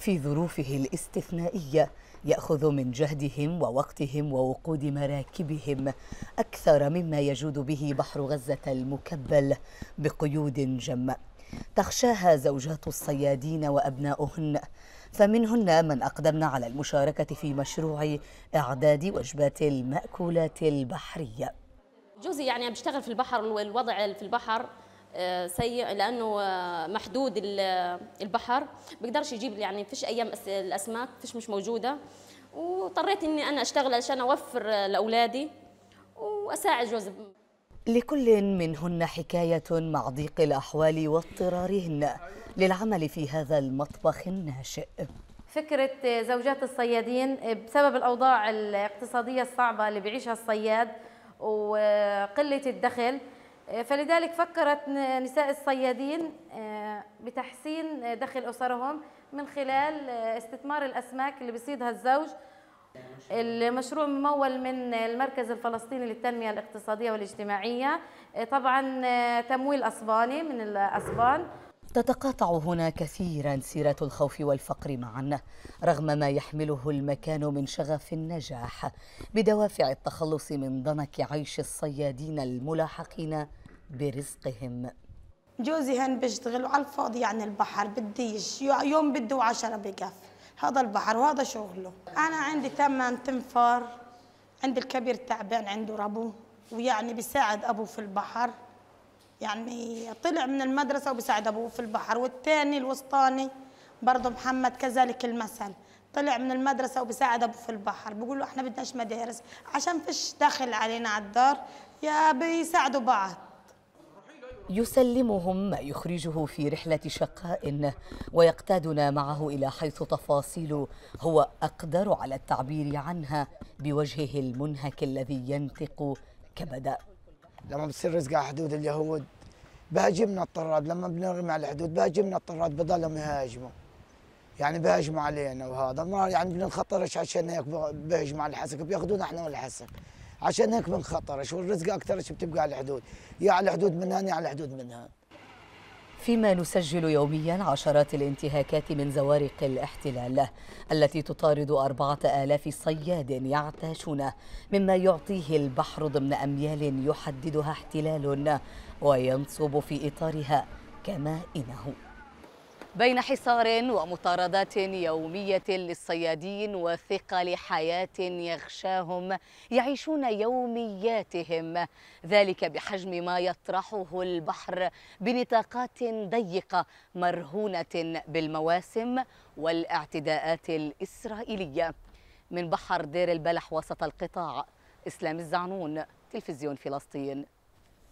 في ظروفه الاستثنائيه ياخذ من جهدهم ووقتهم ووقود مراكبهم اكثر مما يجود به بحر غزه المكبل بقيود جم تخشاها زوجات الصيادين وابناؤهن فمنهن من اقدمن على المشاركه في مشروع اعداد وجبات الماكولات البحريه جوزي يعني بيشتغل في البحر والوضع في البحر آه، سيء لانه آه، محدود آه، البحر بقدرش يجيب يعني فيش ايام الاسماك فيش مش موجوده واضطريت اني انا اشتغل عشان اوفر لاولادي واساعد جوزي لكل منهن حكايه مع ضيق الاحوال واضطرارهن للعمل في هذا المطبخ الناشئ فكرة زوجات الصيادين بسبب الأوضاع الاقتصادية الصعبة اللي بيعيشها الصياد وقلة الدخل فلذلك فكرت نساء الصيادين آه، بتحسين دخل أسرهم من خلال آه، استثمار الأسماك اللي بيصيدها الزوج المشروع ممول من المركز الفلسطيني للتنمية الاقتصادية والاجتماعية آه، طبعا تمويل أسباني من الأسبان تتقاطع هنا كثيرا سيرة الخوف والفقر معا رغم ما يحمله المكان من شغف النجاح بدوافع التخلص من ضنك عيش الصيادين الملاحقين برزقهم جوزي هن بيشتغل وعلى الفاضي يعني البحر بديش يوم بده وعشرة بقف هذا البحر وهذا شغله أنا عندي ثمان تنفار عندي الكبير تعبان عنده ربو ويعني بيساعد أبوه في البحر يعني طلع من المدرسة وبيساعد أبوه في البحر والثاني الوسطاني برضه محمد كذلك المثل طلع من المدرسة وبيساعد أبوه في البحر بيقول له إحنا بدناش مدارس عشان فيش دخل علينا على الدار يا بيساعدوا بعض يسلمهم ما يخرجه في رحلة شقاء ويقتادنا معه إلى حيث تفاصيل هو أقدر على التعبير عنها بوجهه المنهك الذي ينطق كبدأ لما بتصير رزق على حدود اليهود بهاجمنا الطراد لما بنرمي على الحدود بهاجمنا الطراد بضلهم يهاجموا يعني بهاجموا علينا وهذا ما يعني بنخطرش عشان هيك بهجموا على الحسك بياخذونا احنا والحسك عشان هيك شو الرزق اكثر شو بتبقى على الحدود يا على الحدود من هنا يا على الحدود من هنا فيما نسجل يوميا عشرات الانتهاكات من زوارق الاحتلال التي تطارد أربعة آلاف صياد يعتاشون مما يعطيه البحر ضمن أميال يحددها احتلال وينصب في إطارها كمائنه بين حصار ومطاردات يومية للصيادين وثقل حياة يغشاهم يعيشون يومياتهم ذلك بحجم ما يطرحه البحر بنطاقات ضيقة مرهونة بالمواسم والاعتداءات الإسرائيلية من بحر دير البلح وسط القطاع إسلام الزعنون تلفزيون فلسطين